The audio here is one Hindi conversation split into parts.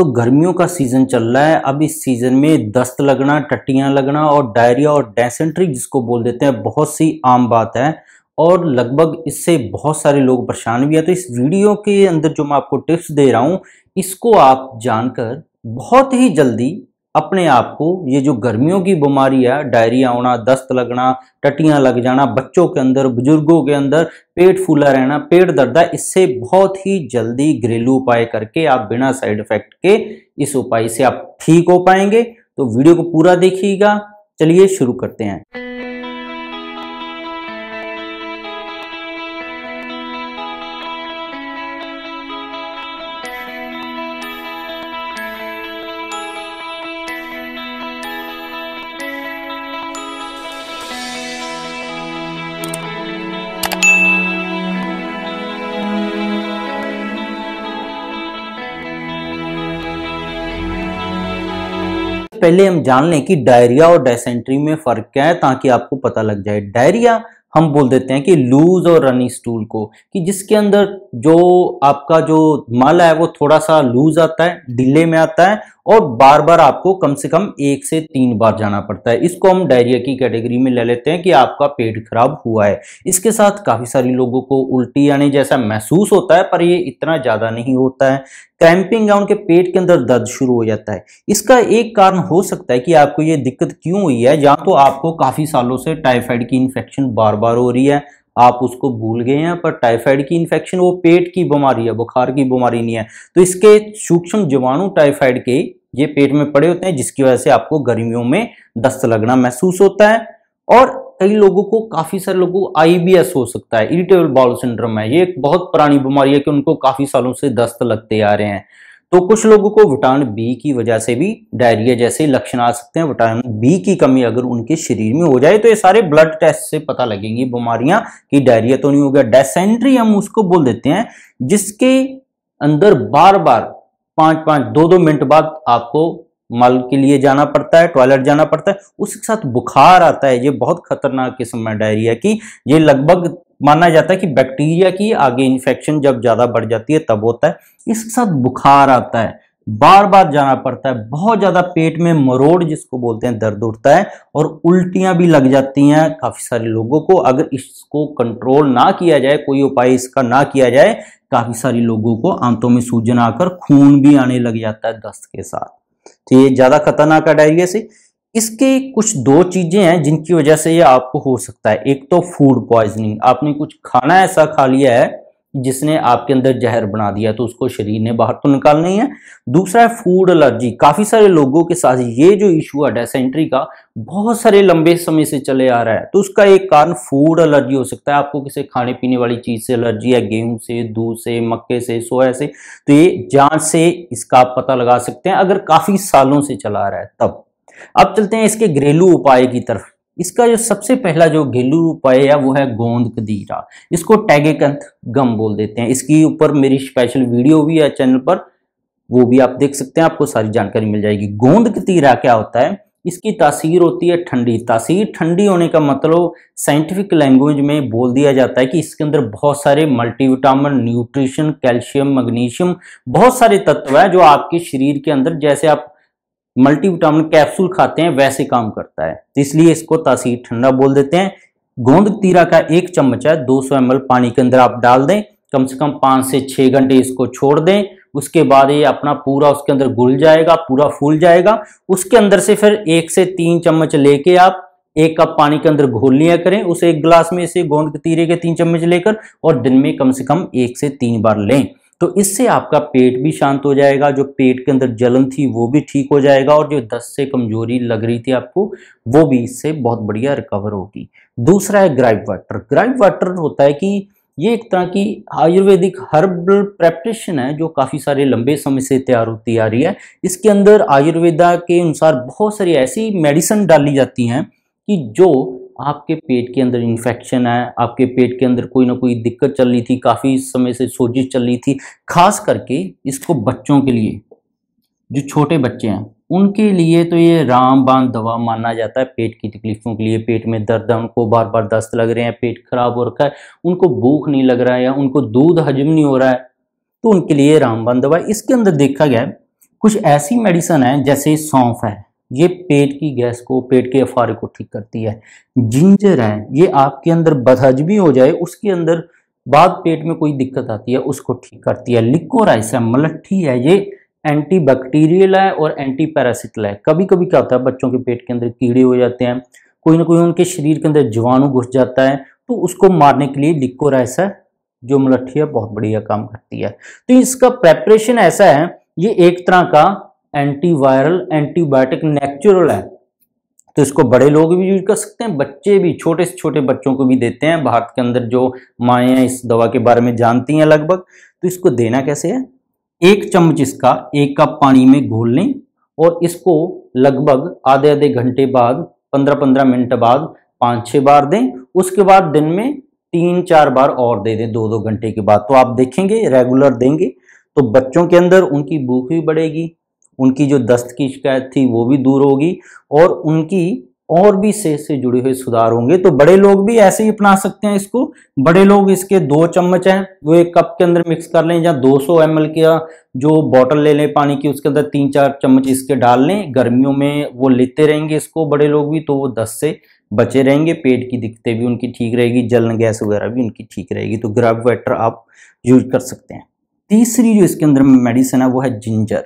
दोस्तों गर्मियों का सीजन चल रहा है अब इस सीजन में दस्त लगना टट्टियां लगना और डायरिया और डेंसेंट्री जिसको बोल देते हैं बहुत सी आम बात है और लगभग इससे बहुत सारे लोग परेशान भी है तो इस वीडियो के अंदर जो मैं आपको टिप्स दे रहा हूँ इसको आप जानकर बहुत ही जल्दी अपने आप को ये जो गर्मियों की बीमारी है डायरिया होना दस्त लगना टटियां लग जाना बच्चों के अंदर बुजुर्गों के अंदर पेट फूला रहना पेट दर्द है इससे बहुत ही जल्दी घरेलू उपाय करके आप बिना साइड इफेक्ट के इस उपाय से आप ठीक हो पाएंगे तो वीडियो को पूरा देखिएगा चलिए शुरू करते हैं पहले हम जान लें कि डायरिया और डायसेंट्री में फर्क क्या है ताकि आपको पता लग जाए डायरिया हम बोल देते हैं कि लूज और रनी स्टूल को कि जिसके अंदर जो आपका जो मल है वो थोड़ा सा लूज आता है डिले में आता है और बार बार आपको कम से कम एक से तीन बार जाना पड़ता है इसको हम डायरिया की कैटेगरी में ले लेते हैं कि आपका पेट खराब हुआ है इसके साथ काफ़ी सारे लोगों को उल्टी यानी जैसा महसूस होता है पर ये इतना ज़्यादा नहीं होता है क्रैम्पिंग या उनके पेट के अंदर दर्द शुरू हो जाता है इसका एक कारण हो सकता है कि आपको ये दिक्कत क्यों हुई है या तो आपको काफ़ी सालों से टाइफाइड की इन्फेक्शन बार बार हो रही है आप उसको भूल गए हैं पर टाइफाइड की इन्फेक्शन वो पेट की बीमारी है बुखार की बीमारी नहीं है तो इसके सूक्ष्म जीवाणु टाइफाइड के ये पेट में पड़े होते हैं जिसकी वजह से आपको गर्मियों में दस्त लगना महसूस होता है और कई लोगों को काफी सारे लोगों को आईबीएस हो सकता है इरिटेबल बाउल सिंड्रोम है ये एक बहुत पुरानी बीमारी है कि उनको काफी सालों से दस्त लगते आ रहे हैं तो कुछ लोगों को विटामिन बी की वजह से भी डायरिया जैसे लक्षण आ सकते हैं विटामिन बी की कमी अगर उनके शरीर में हो जाए तो ये सारे ब्लड टेस्ट से पता लगेंगी बीमारियां कि डायरिया तो नहीं हो गया डेसेंट्री हम उसको बोल देते हैं जिसके अंदर बार बार पांच पांच दो दो मिनट बाद आपको मल के लिए जाना पड़ता है टॉयलेट जाना पड़ता है उसके साथ बुखार आता है ये बहुत खतरनाक किस्म है डायरिया की ये लगभग माना जाता है कि बैक्टीरिया की आगे इन्फेक्शन जब ज़्यादा बढ़ जाती है तब होता है इसके साथ बुखार आता है बार बार जाना पड़ता है बहुत ज़्यादा पेट में मरोड़ जिसको बोलते हैं दर्द उठता है और उल्टियां भी लग जाती हैं काफ़ी सारे लोगों को अगर इसको कंट्रोल ना किया जाए कोई उपाय इसका ना किया जाए काफ़ी सारे लोगों को आंतों में सूजन आकर खून भी आने लग जाता है दस्त के साथ तो ये ज़्यादा खतरनाक है डायरिया से इसके कुछ दो चीज़ें हैं जिनकी वजह से ये आपको हो सकता है एक तो फूड पॉइजनिंग आपने कुछ खाना ऐसा खा लिया है जिसने आपके अंदर जहर बना दिया तो उसको शरीर ने बाहर तो निकालना ही है दूसरा है फूड एलर्जी काफ़ी सारे लोगों के साथ ये जो इशू है डेसेंट्री का बहुत सारे लंबे समय से चले आ रहा है तो उसका एक कारण फूड एलर्जी हो सकता है आपको किसी खाने पीने वाली चीज़ से एलर्जी है गेहूं से दूध से मक्के से सोया से तो ये जांच से इसका आप पता लगा सकते हैं अगर काफ़ी सालों से चला आ रहा है तब अब चलते हैं इसके घरेलू उपाय की तरफ इसका जो सबसे पहला जो घरेलू उपाय है वो है गोंद कदीरा इसको टैगेकंथ गम बोल देते हैं इसके ऊपर मेरी स्पेशल वीडियो भी है चैनल पर वो भी आप देख सकते हैं आपको सारी जानकारी मिल जाएगी गोंद कतीरा क्या होता है इसकी तासीर होती है ठंडी तासीर ठंडी होने का मतलब साइंटिफिक लैंग्वेज में बोल दिया जाता है कि इसके अंदर बहुत सारे मल्टीविटामिन न्यूट्रिशन कैल्शियम मैग्नीशियम बहुत सारे तत्व हैं जो आपके शरीर के अंदर जैसे आप मल्टीविटामिन कैप्सूल खाते हैं वैसे काम करता है तो इसलिए इसको तासीर ठंडा बोल देते हैं गोंद तीरा का एक चम्मच है 200 सौ पानी के अंदर आप डाल दें कम से कम पाँच से छः घंटे इसको छोड़ दें उसके बाद ये अपना पूरा उसके अंदर घुल जाएगा पूरा फूल जाएगा उसके अंदर से फिर एक से तीन चम्मच लेके आप एक कप पानी के अंदर घोल लिया करें उसे एक गिलास में इसे गोंद के तीरे के तीन चम्मच लेकर और दिन में कम से कम एक से तीन बार लें तो इससे आपका पेट भी शांत हो जाएगा जो पेट के अंदर जलन थी वो भी ठीक हो जाएगा और जो दस्त से कमजोरी लग रही थी आपको वो भी इससे बहुत बढ़िया रिकवर होगी दूसरा है ग्राइव वाटर ग्राइव वाटर होता है कि ये एक तरह की आयुर्वेदिक हर्बल प्रैप्टिशन है जो काफ़ी सारे लंबे समय से तैयार होती आ रही है इसके अंदर आयुर्वेदा के अनुसार बहुत सारी ऐसी मेडिसिन डाली जाती हैं कि जो आपके पेट के अंदर इन्फेक्शन है आपके पेट के अंदर कोई ना कोई दिक्कत चल रही थी काफ़ी समय से सोजिश चल रही थी खास करके इसको बच्चों के लिए जो छोटे बच्चे हैं उनके लिए तो ये रामबान दवा माना जाता है पेट की तकलीफ़ों के लिए पेट में दर्द है उनको बार बार दस्त लग रहे हैं पेट खराब हो रखा है उनको भूख नहीं लग रहा है या उनको दूध हजम नहीं हो रहा है तो उनके लिए रामबान दवा इसके अंदर देखा गया कुछ ऐसी मेडिसन है जैसे सौंफ है ये पेट की गैस को पेट के अफारे को ठीक करती है जिंजर है ये आपके अंदर बदहजमी हो जाए उसके अंदर बाद पेट में कोई दिक्कत आती है उसको ठीक करती है लिकोराइस है मलट्ठी है ये एंटी बैक्टीरियल है और एंटी पैरासिटल है कभी कभी क्या होता है बच्चों के पेट के अंदर कीड़े हो जाते हैं कोई ना कोई उनके शरीर के अंदर जीवाणु घुस जाता है तो उसको मारने के लिए लिकोराइस है जो मलट्ठी है बहुत बढ़िया काम करती है तो इसका प्रेपरेशन ऐसा है ये एक तरह का एंटीवायरल एंटीबायोटिक नेचुरल है तो इसको बड़े लोग भी यूज कर सकते हैं बच्चे भी छोटे से छोटे बच्चों को भी देते हैं भारत के अंदर जो माएँ इस दवा के बारे में जानती हैं लगभग तो इसको देना कैसे है एक चम्मच इसका एक कप पानी में घोल लें और इसको लगभग आधे आधे घंटे बाद पंद्रह पंद्रह मिनट बाद पाँच छः बार दें उसके बाद दिन में तीन चार बार और दे दें दो दो घंटे के बाद तो आप देखेंगे रेगुलर देंगे तो बच्चों के अंदर उनकी भूख भी बढ़ेगी उनकी जो दस्त की शिकायत थी वो भी दूर होगी और उनकी और भी सेहत से जुड़े हुए सुधार होंगे तो बड़े लोग भी ऐसे ही अपना सकते हैं इसको बड़े लोग इसके दो चम्मच हैं वो एक कप के अंदर मिक्स कर लें या 200 सौ एम का जो बॉटल ले लें पानी की उसके अंदर तीन चार चम्मच इसके डाल लें गर्मियों में वो लेते रहेंगे इसको बड़े लोग भी तो वो दस से बचे रहेंगे पेट की दिक्कतें भी उनकी ठीक रहेगी जलन गैस वगैरह भी उनकी ठीक रहेगी तो ग्रैप वेटर आप यूज कर सकते हैं तीसरी जो इसके अंदर मेडिसिन है वो है जिंजर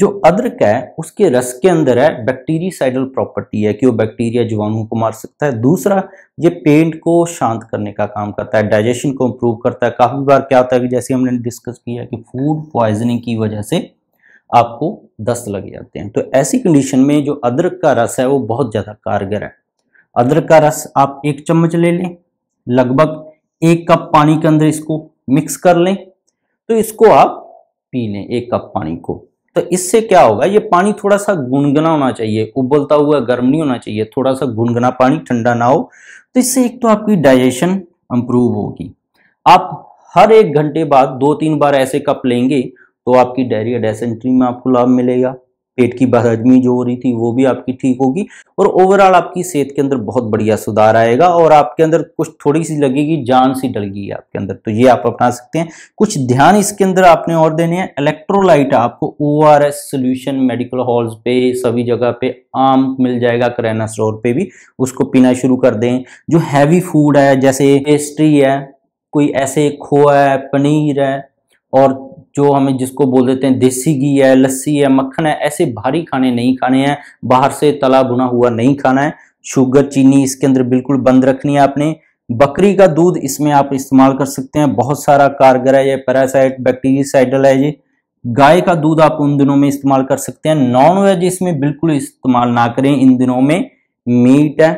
जो अदरक है उसके रस के अंदर है बैक्टीरियासाइडल प्रॉपर्टी है कि वो बैक्टीरिया जीवाणु को मार सकता है दूसरा ये पेट को शांत करने का काम करता है डाइजेशन को इम्प्रूव करता है काफ़ी बार क्या होता है कि जैसे हमने डिस्कस किया कि फूड पॉइजनिंग की वजह से आपको दस्त लग जाते हैं तो ऐसी कंडीशन में जो अदरक का रस है वो बहुत ज़्यादा कारगर है अदरक का रस आप एक चम्मच ले लें लगभग एक कप पानी के अंदर इसको मिक्स कर लें तो इसको आप पी लें एक कप पानी को तो इससे क्या होगा ये पानी थोड़ा सा गुनगुना होना चाहिए उबलता हुआ गर्म नहीं होना चाहिए थोड़ा सा गुनगुना पानी ठंडा ना हो तो इससे एक तो आपकी डाइजेशन इंप्रूव होगी आप हर एक घंटे बाद दो तीन बार ऐसे कप लेंगे तो आपकी डायरी डायसेंट्री में आपको लाभ मिलेगा पेट की बदहजमी जो हो रही थी वो भी आपकी ठीक होगी और ओवरऑल आपकी सेहत के अंदर बहुत बढ़िया सुधार आएगा और आपके अंदर कुछ थोड़ी सी लगेगी जान सी डलगी आपके अंदर तो ये आप अपना सकते हैं कुछ ध्यान इसके अंदर आपने और देने हैं इलेक्ट्रोलाइट आपको O R S solution medical halls पे सभी जगह पे आम मिल जाएगा करेना स्टोर पे भी उसको पीना शुरू कर दें जो हैवी फूड है जैसे पेस्ट्री है कोई ऐसे खोआ है पनीर है और जो हमें जिसको बोल देते हैं देसी घी है लस्सी है मक्खन है ऐसे भारी खाने नहीं खाने हैं बाहर से तला बुना हुआ नहीं खाना है शुगर चीनी इसके अंदर बिल्कुल बंद रखनी है आपने बकरी का दूध इसमें आप इस्तेमाल कर सकते हैं बहुत सारा कारगर है ये पैरासाइट बैक्टीरियासाइडल है ये गाय का दूध आप उन दिनों में इस्तेमाल कर सकते हैं नॉन वेज इसमें बिल्कुल इस्तेमाल ना करें इन दिनों में मीट है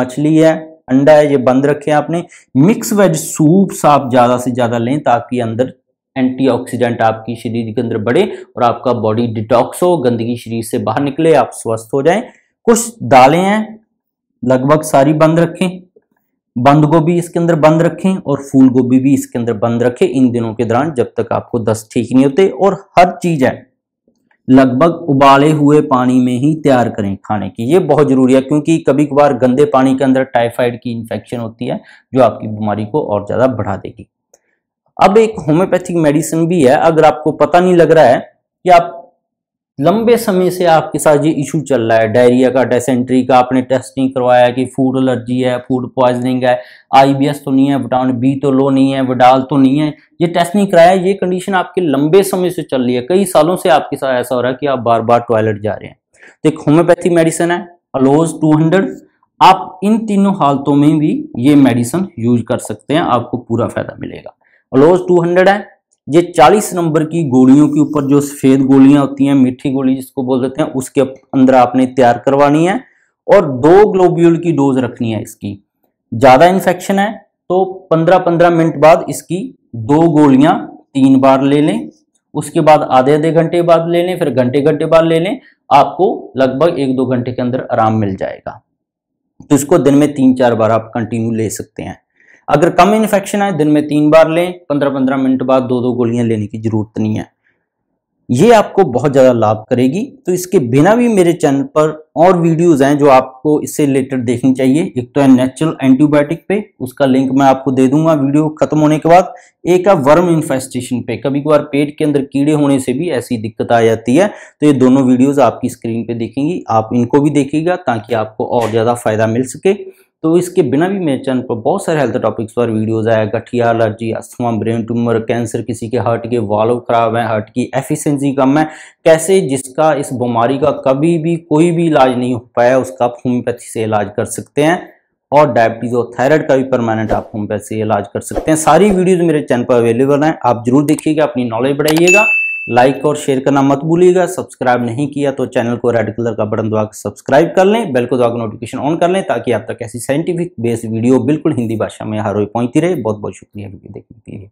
मछली है अंडा है ये बंद रखे आपने मिक्स वेज सूप्स आप ज़्यादा से ज़्यादा लें ताकि अंदर एंटीऑक्सीडेंट आपकी शरीर के अंदर बढ़े और आपका बॉडी डिटॉक्स हो गंदगी शरीर से बाहर निकले आप स्वस्थ हो जाएं कुछ दालें हैं लगभग सारी बंद रखें बंद गोभी इसके अंदर बंद रखें और फूल गोभी भी इसके अंदर बंद रखें इन दिनों के दौरान जब तक आपको दस्त ठीक नहीं होते और हर चीज है लगभग उबाले हुए पानी में ही तैयार करें खाने की ये बहुत जरूरी है क्योंकि कभी कभार गंदे पानी के अंदर टाइफाइड की इन्फेक्शन होती है जो आपकी बीमारी को और ज्यादा बढ़ा देगी अब एक होम्योपैथिक मेडिसिन भी है अगर आपको पता नहीं लग रहा है कि आप लंबे समय से आपके साथ ये इशू चल रहा है डायरिया का डेसेंट्री का आपने टेस्ट नहीं करवाया कि फूड एलर्जी है फूड पॉइजनिंग है आईबीएस तो नहीं है विटामिन बी तो लो नहीं है विडाल तो नहीं है ये टेस्ट नहीं कराया ये कंडीशन आपके लंबे समय से चल रही है कई सालों से आपके साथ ऐसा हो रहा है कि आप बार बार टॉयलेट जा रहे हैं तो एक होम्योपैथी मेडिसिन है अलोज टू हंड्रेड आप इन तीनों हालतों में भी ये मेडिसिन यूज कर सकते हैं आपको पूरा फायदा मिलेगा अलोज टू हंड्रेड है ये चालीस नंबर की गोलियों के ऊपर जो सफेद गोलियां होती हैं मीठी गोली जिसको बोल देते हैं उसके अंदर आपने तैयार करवानी है और दो ग्लोब्यूल की डोज रखनी है इसकी ज्यादा इन्फेक्शन है तो पंद्रह पंद्रह मिनट बाद इसकी दो गोलियां तीन बार ले लें उसके बाद आधे आधे घंटे बाद ले लें फिर घंटे घंटे बाद ले लें आपको लगभग एक दो घंटे के अंदर आराम मिल जाएगा तो इसको दिन में तीन चार बार आप कंटिन्यू ले सकते हैं अगर कम इन्फेक्शन है दिन में तीन बार लें पंद्रह पंद्रह मिनट बाद दो दो गोलियां लेने की जरूरत नहीं है ये आपको बहुत ज़्यादा लाभ करेगी तो इसके बिना भी मेरे चैनल पर और वीडियोस हैं जो आपको इससे रिलेटेड देखनी चाहिए एक तो है नेचुरल एंटीबायोटिक पे उसका लिंक मैं आपको दे दूंगा वीडियो खत्म होने के बाद एक है वर्म इन्फेस्टेशन पे कभी कभार पेट के अंदर कीड़े होने से भी ऐसी दिक्कत आ जाती है तो ये दोनों वीडियोज़ आपकी स्क्रीन पर देखेंगी आप इनको भी देखिएगा ताकि आपको और ज़्यादा फायदा मिल सके तो इसके बिना भी मेरे चैनल पर बहुत सारे हेल्थ टॉपिक्स पर वीडियोज़ आया गठिया allergy asthma brain tumour cancer किसी के हार्ट के वालों खराब है हार्ट की एफिशिएंसी कम है कैसे जिसका इस बीमारी का कभी भी कोई भी इलाज नहीं हो पाया उसका आप होम्योपैथी से इलाज कर सकते हैं और डायबिटीज़ और थायराइड का भी परमानेंट आप होम्योपैथी से इलाज कर सकते हैं सारी वीडियोज़ मेरे चैनल पर अवेलेबल हैं आप जरूर देखिएगा अपनी नॉलेज बढ़ाइएगा लाइक और शेयर करना मत भूलिएगा सब्सक्राइब नहीं किया तो चैनल को रेड कलर का बटन दबाकर सब्सक्राइब कर लें बेल को दबाकर नोटिफिकेशन ऑन कर लें ताकि आप तक ऐसी साइंटिफिक बेस्ड वीडियो बिल्कुल हिंदी भाषा में हर रोज पहुंचती रहे बहुत बहुत शुक्रिया वीडियो देखने के लिए